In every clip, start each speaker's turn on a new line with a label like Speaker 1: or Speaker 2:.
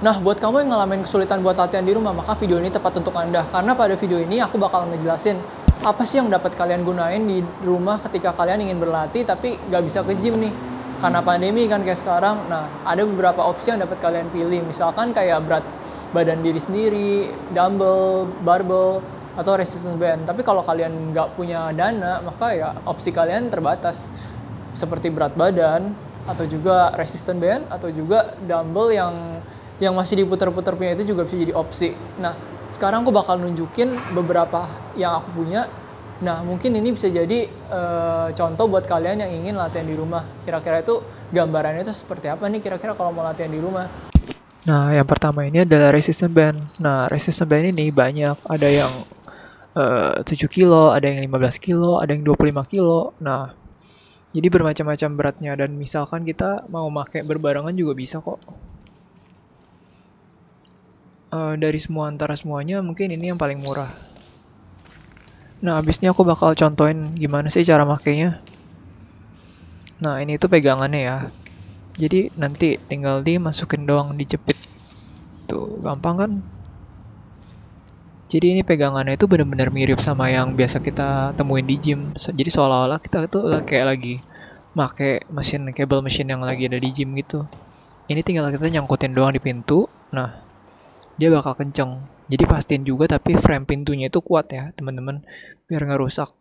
Speaker 1: Nah, buat kamu yang ngalamin kesulitan buat latihan di rumah, maka video ini tepat untuk Anda. Karena pada video ini aku bakal ngejelasin apa sih yang dapat kalian gunain di rumah ketika kalian ingin berlatih tapi nggak bisa ke gym nih. Karena pandemi kan kayak sekarang, nah ada beberapa opsi yang dapat kalian pilih. Misalkan kayak berat badan diri sendiri, dumbbell, barbell, atau resistance band. Tapi kalau kalian nggak punya dana, maka ya opsi kalian terbatas. Seperti berat badan, atau juga resistance band, atau juga dumbbell yang yang masih diputar-putar punya itu juga bisa jadi opsi. Nah, sekarang aku bakal nunjukin beberapa yang aku punya. Nah, mungkin ini bisa jadi e, contoh buat kalian yang ingin latihan di rumah. Kira-kira itu gambarannya itu seperti apa nih kira-kira kalau mau latihan di rumah? Nah, yang pertama ini adalah resistance band. Nah, resistance band ini banyak. Ada yang e, eh, 7 kilo, ada yang 15 kilo, ada yang 25 kilo. Nah, jadi bermacam-macam beratnya. Dan misalkan kita mau pakai berbarengan juga bisa kok uh, dari semua antara semuanya mungkin ini yang paling murah. Nah, abis ini aku bakal contohin gimana sih cara makainya. Nah, ini tuh pegangannya ya. Jadi nanti tinggal dimasukin doang dijepit. Tuh, gampang kan? Jadi ini pegangannya itu benar-benar mirip sama yang biasa kita temuin di gym. Jadi seolah-olah kita tuh kayak lagi make mesin kabel mesin yang lagi ada di gym gitu. Ini tinggal kita nyangkutin doang di pintu. Nah, dia bakal kenceng. Jadi pastiin juga tapi frame pintunya itu kuat ya teman-teman biar nggak rusak.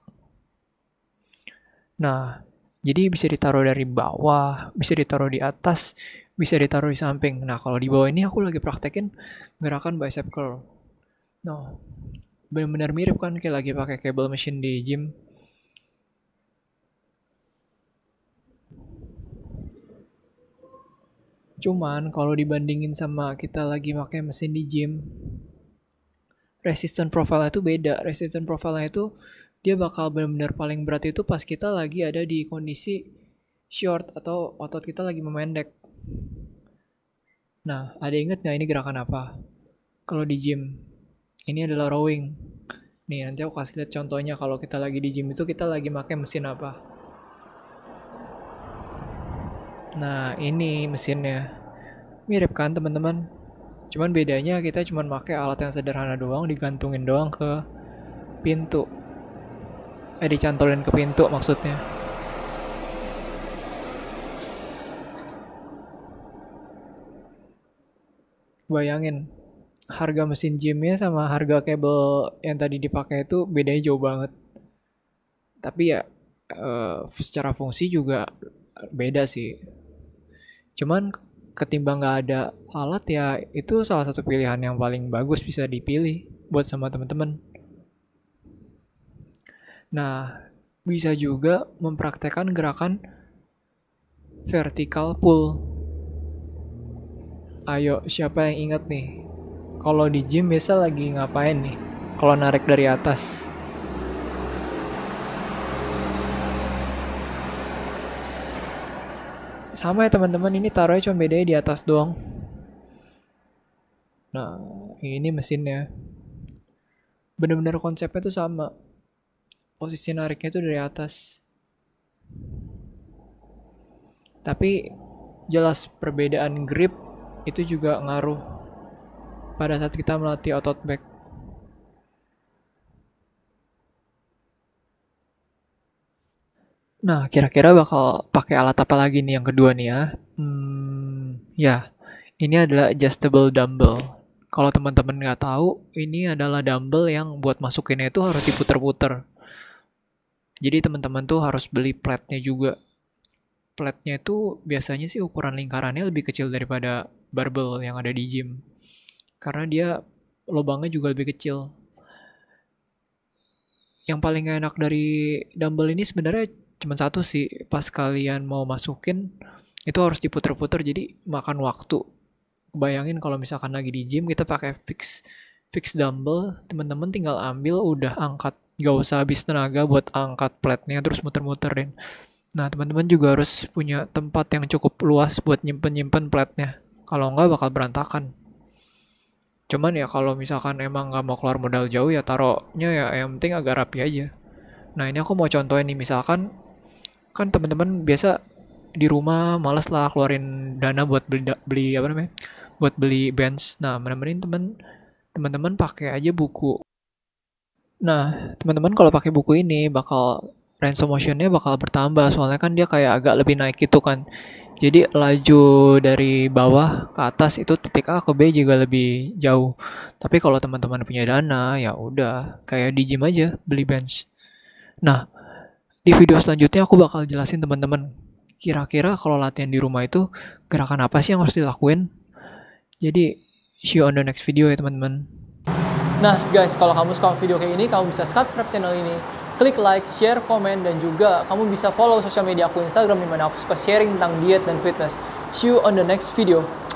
Speaker 1: Nah, jadi bisa ditaruh dari bawah, bisa ditaruh di atas, bisa ditaruh di samping. Nah, kalau di bawah ini aku lagi praktekin gerakan bicep curl. Nah, benar-benar mirip kan kayak lagi pakai cable machine di gym Cuman kalau dibandingin sama kita lagi pakai mesin di gym, resistance profile itu beda. resistance profile itu dia bakal benar-benar paling berat itu pas kita lagi ada di kondisi short atau otot kita lagi memendek. Nah, ada inget nggak ini gerakan apa? Kalau di gym, ini adalah rowing. Nih, nanti aku kasih lihat contohnya kalau kita lagi di gym itu kita lagi pakai mesin apa. Nah, ini mesinnya. Mirip kan teman-teman? Cuman bedanya kita cuma pakai alat yang sederhana doang, digantungin doang ke pintu. Eh, dicantolin ke pintu maksudnya. Bayangin, harga mesin gymnya sama harga kabel yang tadi dipakai itu bedanya jauh banget. Tapi ya, eh, secara fungsi juga beda sih cuman ketimbang nggak ada alat ya itu salah satu pilihan yang paling bagus bisa dipilih buat sama teman-teman nah bisa juga mempraktekkan gerakan vertical pull ayo siapa yang ingat nih kalau di gym biasa lagi ngapain nih kalau narik dari atas sama ya teman-teman ini taruhnya cuma bedanya di atas doang nah ini mesinnya bener-bener konsepnya tuh sama posisi nariknya tuh dari atas tapi jelas perbedaan grip itu juga ngaruh pada saat kita melatih otot back Nah, kira-kira bakal pakai alat apa lagi nih yang kedua nih ya? Hmm, ya, ini adalah adjustable dumbbell. Kalau teman-teman nggak tahu, ini adalah dumbbell yang buat masukinnya itu harus diputer-puter. Jadi teman-teman tuh harus beli platnya juga. Platnya itu biasanya sih ukuran lingkarannya lebih kecil daripada barbel yang ada di gym. Karena dia lubangnya juga lebih kecil. Yang paling enak dari dumbbell ini sebenarnya cuman satu sih pas kalian mau masukin itu harus diputer-puter jadi makan waktu bayangin kalau misalkan lagi di gym kita pakai fix fix dumbbell teman-teman tinggal ambil udah angkat gak usah habis tenaga buat angkat platnya terus muter-muterin nah teman-teman juga harus punya tempat yang cukup luas buat nyimpen-nyimpen platnya kalau enggak bakal berantakan cuman ya kalau misalkan emang nggak mau keluar modal jauh ya taruhnya ya yang penting agak rapi aja nah ini aku mau contohin nih misalkan kan teman-teman biasa di rumah malas lah keluarin dana buat beli beli apa namanya buat beli bands nah menemenin teman teman-teman pakai aja buku nah teman-teman kalau pakai buku ini bakal range motionnya bakal bertambah soalnya kan dia kayak agak lebih naik gitu kan jadi laju dari bawah ke atas itu titik A ke B juga lebih jauh tapi kalau teman-teman punya dana ya udah kayak di gym aja beli bench nah di video selanjutnya aku bakal jelasin teman-teman kira-kira kalau latihan di rumah itu gerakan apa sih yang harus dilakuin. Jadi, see you on the next video ya teman-teman. Nah guys, kalau kamu suka video kayak ini, kamu bisa subscribe channel ini, klik like, share, komen, dan juga kamu bisa follow sosial media aku Instagram di mana aku suka sharing tentang diet dan fitness. See you on the next video.